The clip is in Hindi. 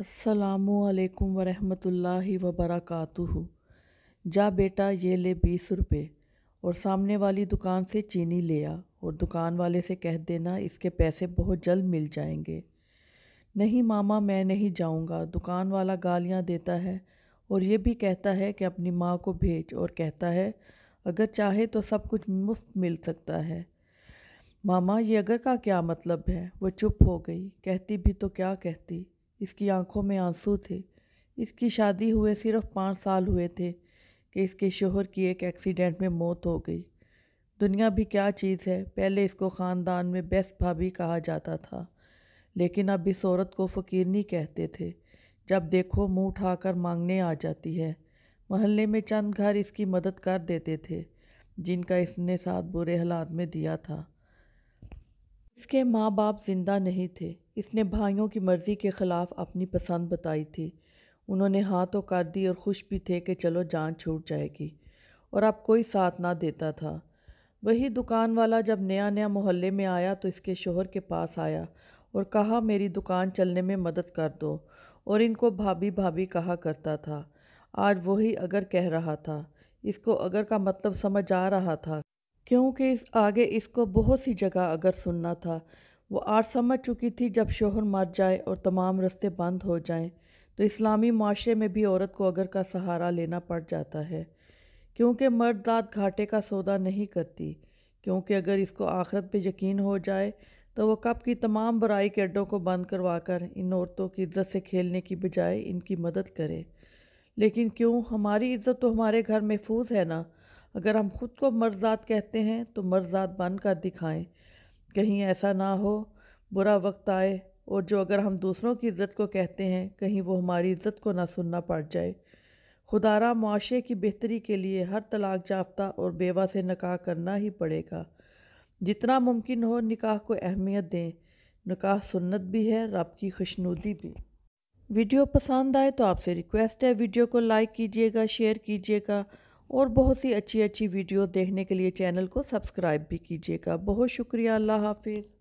असलकम वरहमतुल्लि वबरकू जा बेटा ये ले बीस रुपये और सामने वाली दुकान से चीनी ले आ और दुकान वाले से कह देना इसके पैसे बहुत जल्द मिल जाएंगे नहीं मामा मैं नहीं जाऊंगा दुकान वाला गालियां देता है और ये भी कहता है कि अपनी माँ को भेज और कहता है अगर चाहे तो सब कुछ मुफ्त मिल सकता है मामा ये अगर का क्या मतलब है वो चुप हो गई कहती भी तो क्या कहती इसकी आंखों में आंसू थे इसकी शादी हुए सिर्फ पाँच साल हुए थे कि इसके शोहर की एक एक्सीडेंट में मौत हो गई दुनिया भी क्या चीज़ है पहले इसको ख़ानदान में बेस्ट भाभी कहा जाता था लेकिन अब इस औरत को फ़कीरनी कहते थे जब देखो मुंह उठाकर मांगने आ जाती है मोहल्ले में चंद घर इसकी मदद कर देते थे जिनका इसने साथ बुरे हालात में दिया था इसके माँ बाप जिंदा नहीं थे इसने भाइयों की मर्ज़ी के ख़िलाफ़ अपनी पसंद बताई थी उन्होंने हाँ तो कर दी और खुश भी थे कि चलो जान छूट जाएगी और अब कोई साथ ना देता था वही दुकान वाला जब नया नया मोहल्ले में आया तो इसके शोहर के पास आया और कहा मेरी दुकान चलने में मदद कर दो और इनको भाभी भाभी कहा करता था आज वही अगर कह रहा था इसको अगर का मतलब समझ आ रहा था क्योंकि इस आगे इसको बहुत सी जगह अगर सुनना था वो आज समझ चुकी थी जब शोहर मर जाए और तमाम रस्ते बंद हो जाएं तो इस्लामी माशरे में भी औरत को अगर का सहारा लेना पड़ जाता है क्योंकि मर्द दाद घाटे का सौदा नहीं करती क्योंकि अगर इसको आखरत पे यकीन हो जाए तो वो कब की तमाम बराई के अड्डों को बंद करवा कर इन औरतों की इज्जत से खेलने की बजाय इनकी मदद करे लेकिन क्यों हमारी इज्जत तो हमारे घर महफूज है ना अगर हम ख़ुद को मर्दात कहते हैं तो मर्दात बन कर दिखाएँ कहीं ऐसा ना हो बुरा वक्त आए और जो अगर हम दूसरों की इज़्ज़त को कहते हैं कहीं वो हमारी इज़्ज़त को ना सुनना पड़ जाए खुदारा मुआशे की बेहतरी के लिए हर तलाक याफ्ता और बेवा से निकाह करना ही पड़ेगा जितना मुमकिन हो निकाह को अहमियत दें निकाह सुन्नत भी है रब की खुशनुदी भी वीडियो पसंद आए तो आपसे रिक्वेस्ट है वीडियो को लाइक कीजिएगा शेयर कीजिएगा और बहुत सी अच्छी अच्छी वीडियो देखने के लिए चैनल को सब्सक्राइब भी कीजिएगा बहुत शुक्रिया अल्लाह हाफिज़